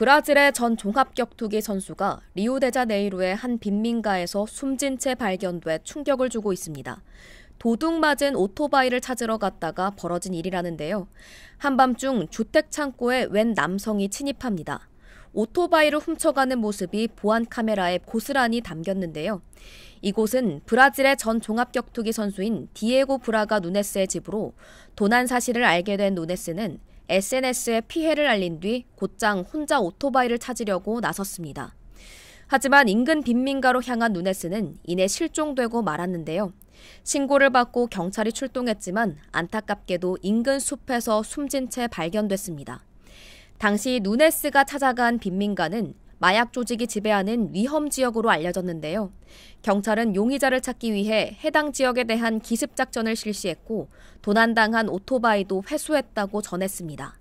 브라질의 전 종합격투기 선수가 리우데자네이루의한 빈민가에서 숨진 채 발견돼 충격을 주고 있습니다. 도둑 맞은 오토바이를 찾으러 갔다가 벌어진 일이라는데요. 한밤중 주택 창고에 웬 남성이 침입합니다. 오토바이를 훔쳐가는 모습이 보안 카메라에 고스란히 담겼는데요. 이곳은 브라질의 전 종합격투기 선수인 디에고 브라가 누네스의 집으로 도난 사실을 알게 된 누네스는 SNS에 피해를 알린 뒤 곧장 혼자 오토바이를 찾으려고 나섰습니다. 하지만 인근 빈민가로 향한 누네스는 이내 실종되고 말았는데요. 신고를 받고 경찰이 출동했지만 안타깝게도 인근 숲에서 숨진 채 발견됐습니다. 당시 누네스가 찾아간 빈민가는 마약 조직이 지배하는 위험 지역으로 알려졌는데요. 경찰은 용의자를 찾기 위해 해당 지역에 대한 기습 작전을 실시했고 도난당한 오토바이도 회수했다고 전했습니다.